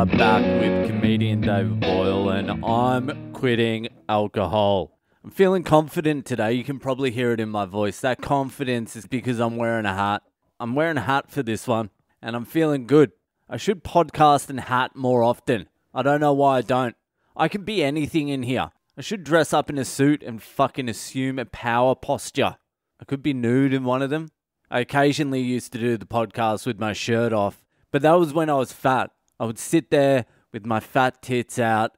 I'm back with comedian David Boyle, and I'm quitting alcohol. I'm feeling confident today. You can probably hear it in my voice. That confidence is because I'm wearing a hat. I'm wearing a hat for this one, and I'm feeling good. I should podcast in hat more often. I don't know why I don't. I can be anything in here. I should dress up in a suit and fucking assume a power posture. I could be nude in one of them. I occasionally used to do the podcast with my shirt off, but that was when I was fat. I would sit there with my fat tits out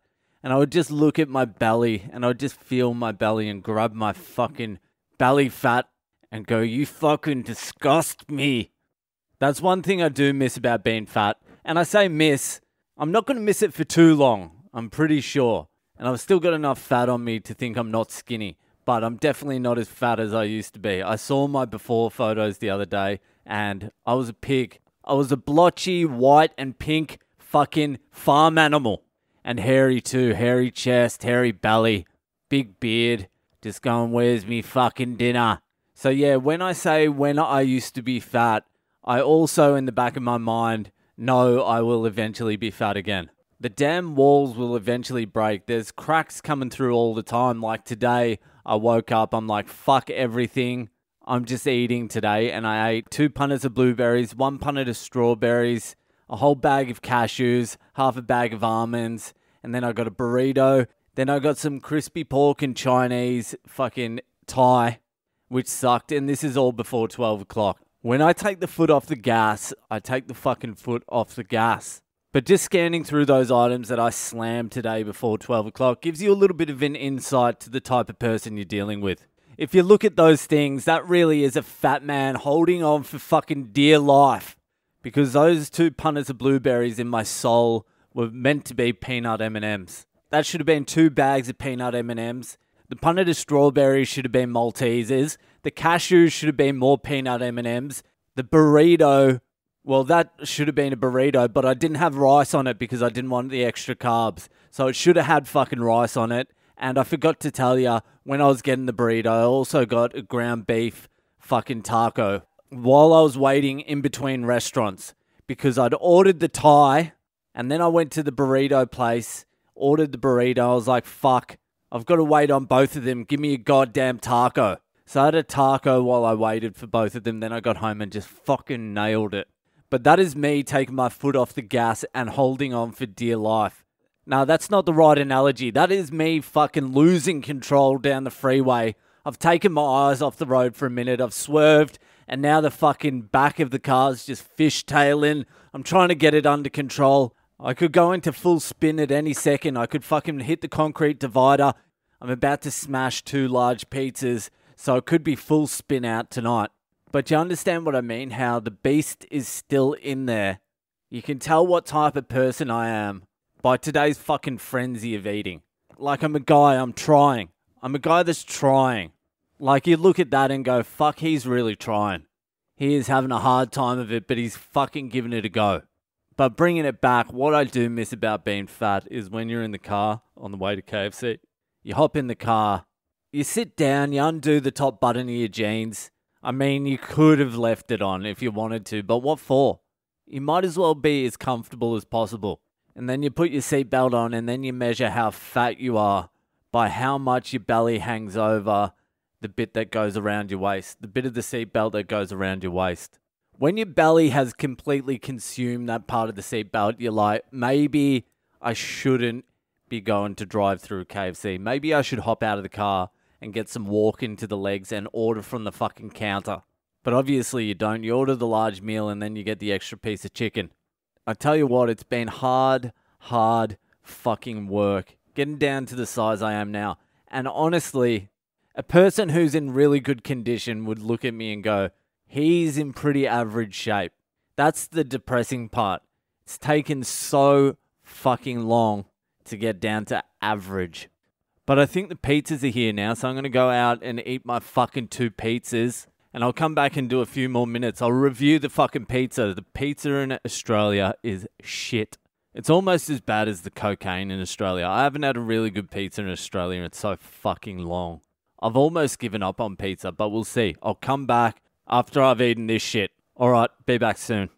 and I would just look at my belly and I would just feel my belly and grab my fucking belly fat and go, You fucking disgust me. That's one thing I do miss about being fat. And I say miss, I'm not going to miss it for too long, I'm pretty sure. And I've still got enough fat on me to think I'm not skinny, but I'm definitely not as fat as I used to be. I saw my before photos the other day and I was a pig. I was a blotchy white and pink fucking farm animal. And hairy too, hairy chest, hairy belly, big beard, just going, where's me fucking dinner? So yeah, when I say when I used to be fat, I also in the back of my mind know I will eventually be fat again. The damn walls will eventually break. There's cracks coming through all the time. Like today, I woke up, I'm like, fuck everything. I'm just eating today. And I ate two punnets of blueberries, one punnet of strawberries, a whole bag of cashews, half a bag of almonds, and then I got a burrito. Then I got some crispy pork and Chinese fucking Thai, which sucked. And this is all before 12 o'clock. When I take the foot off the gas, I take the fucking foot off the gas. But just scanning through those items that I slammed today before 12 o'clock gives you a little bit of an insight to the type of person you're dealing with. If you look at those things, that really is a fat man holding on for fucking dear life because those two punters of blueberries in my soul were meant to be peanut M&Ms. That should have been two bags of peanut M&Ms. The punter of strawberries should have been Maltesers. The cashews should have been more peanut M&Ms. The burrito, well, that should have been a burrito, but I didn't have rice on it because I didn't want the extra carbs. So it should have had fucking rice on it. And I forgot to tell you, when I was getting the burrito, I also got a ground beef fucking taco while I was waiting in between restaurants because I'd ordered the Thai and then I went to the burrito place, ordered the burrito. I was like, fuck, I've got to wait on both of them. Give me a goddamn taco. So I had a taco while I waited for both of them. Then I got home and just fucking nailed it. But that is me taking my foot off the gas and holding on for dear life. Now, that's not the right analogy. That is me fucking losing control down the freeway. I've taken my eyes off the road for a minute. I've swerved and now the fucking back of the car's just fishtailing. I'm trying to get it under control. I could go into full spin at any second. I could fucking hit the concrete divider. I'm about to smash two large pizzas, so it could be full spin out tonight. But you understand what I mean? How the beast is still in there. You can tell what type of person I am by today's fucking frenzy of eating. Like, I'm a guy, I'm trying. I'm a guy that's trying. Like you look at that and go, fuck, he's really trying. He is having a hard time of it, but he's fucking giving it a go. But bringing it back, what I do miss about being fat is when you're in the car on the way to KFC, you hop in the car, you sit down, you undo the top button of your jeans. I mean, you could have left it on if you wanted to, but what for? You might as well be as comfortable as possible. And then you put your seatbelt on, and then you measure how fat you are by how much your belly hangs over the bit that goes around your waist, the bit of the seatbelt that goes around your waist. When your belly has completely consumed that part of the seatbelt, you're like, maybe I shouldn't be going to drive through KFC. Maybe I should hop out of the car and get some walk into the legs and order from the fucking counter. But obviously, you don't. You order the large meal and then you get the extra piece of chicken. I tell you what, it's been hard, hard fucking work getting down to the size I am now. And honestly, a person who's in really good condition would look at me and go, he's in pretty average shape. That's the depressing part. It's taken so fucking long to get down to average. But I think the pizzas are here now, so I'm going to go out and eat my fucking two pizzas. And I'll come back and do a few more minutes. I'll review the fucking pizza. The pizza in Australia is shit. It's almost as bad as the cocaine in Australia. I haven't had a really good pizza in Australia. It's so fucking long. I've almost given up on pizza, but we'll see. I'll come back after I've eaten this shit. All right, be back soon.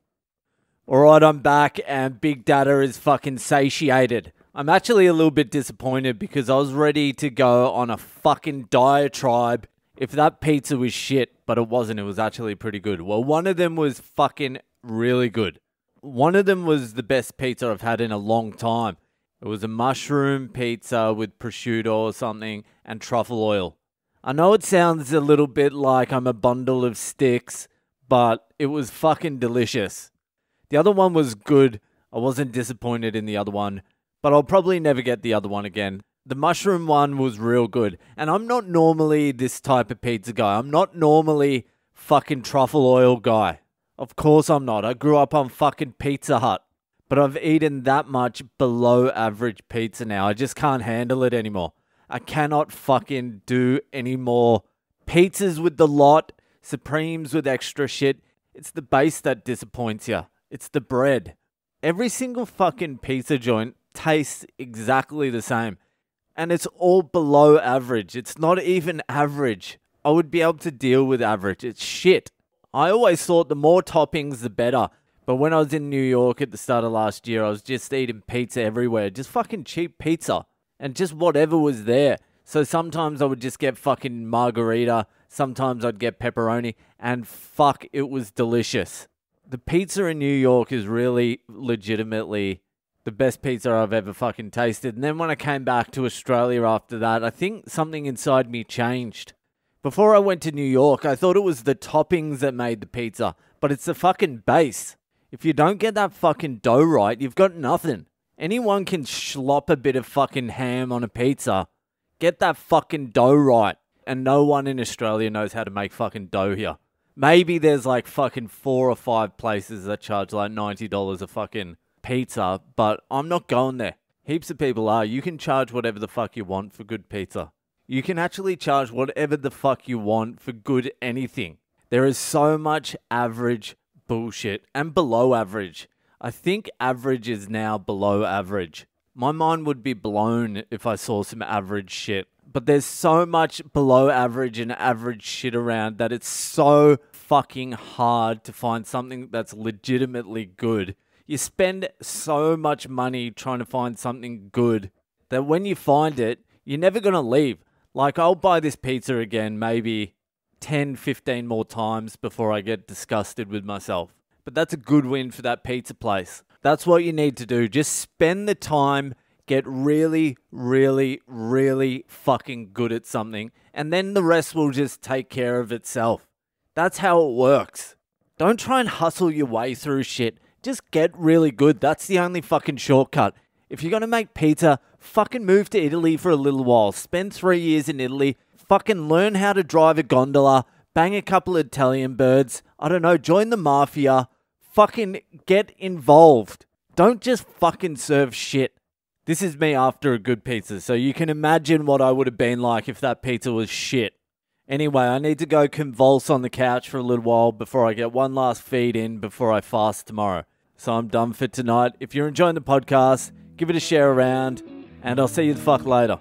All right, I'm back, and Big Data is fucking satiated. I'm actually a little bit disappointed because I was ready to go on a fucking diatribe if that pizza was shit, but it wasn't. It was actually pretty good. Well, one of them was fucking really good. One of them was the best pizza I've had in a long time. It was a mushroom pizza with prosciutto or something and truffle oil. I know it sounds a little bit like I'm a bundle of sticks, but it was fucking delicious. The other one was good. I wasn't disappointed in the other one, but I'll probably never get the other one again. The mushroom one was real good. And I'm not normally this type of pizza guy. I'm not normally fucking truffle oil guy. Of course I'm not. I grew up on fucking Pizza Hut. But I've eaten that much below average pizza now. I just can't handle it anymore. I cannot fucking do anymore. Pizzas with the lot, Supremes with extra shit. It's the base that disappoints you. It's the bread. Every single fucking pizza joint tastes exactly the same. And it's all below average. It's not even average. I would be able to deal with average. It's shit. I always thought the more toppings, the better. But when I was in New York at the start of last year, I was just eating pizza everywhere. Just fucking cheap pizza and just whatever was there. So sometimes I would just get fucking margarita, sometimes I'd get pepperoni, and fuck, it was delicious. The pizza in New York is really legitimately the best pizza I've ever fucking tasted. And then when I came back to Australia after that, I think something inside me changed. Before I went to New York, I thought it was the toppings that made the pizza, but it's the fucking base. If you don't get that fucking dough right, you've got nothing. Anyone can slop a bit of fucking ham on a pizza. Get that fucking dough right. And no one in Australia knows how to make fucking dough here. Maybe there's like fucking four or five places that charge like $90 a fucking pizza, but I'm not going there. Heaps of people are. You can charge whatever the fuck you want for good pizza. You can actually charge whatever the fuck you want for good anything. There is so much average bullshit and below average I think average is now below average. My mind would be blown if I saw some average shit. But there's so much below average and average shit around that it's so fucking hard to find something that's legitimately good. You spend so much money trying to find something good that when you find it, you're never going to leave. Like, I'll buy this pizza again maybe 10, 15 more times before I get disgusted with myself but that's a good win for that pizza place. That's what you need to do. Just spend the time, get really, really, really fucking good at something, and then the rest will just take care of itself. That's how it works. Don't try and hustle your way through shit. Just get really good. That's the only fucking shortcut. If you're gonna make pizza, fucking move to Italy for a little while. Spend three years in Italy. Fucking learn how to drive a gondola. Bang a couple of Italian birds. I don't know, join the mafia fucking get involved. Don't just fucking serve shit. This is me after a good pizza, so you can imagine what I would have been like if that pizza was shit. Anyway, I need to go convulse on the couch for a little while before I get one last feed in before I fast tomorrow. So I'm done for tonight. If you're enjoying the podcast, give it a share around, and I'll see you the fuck later.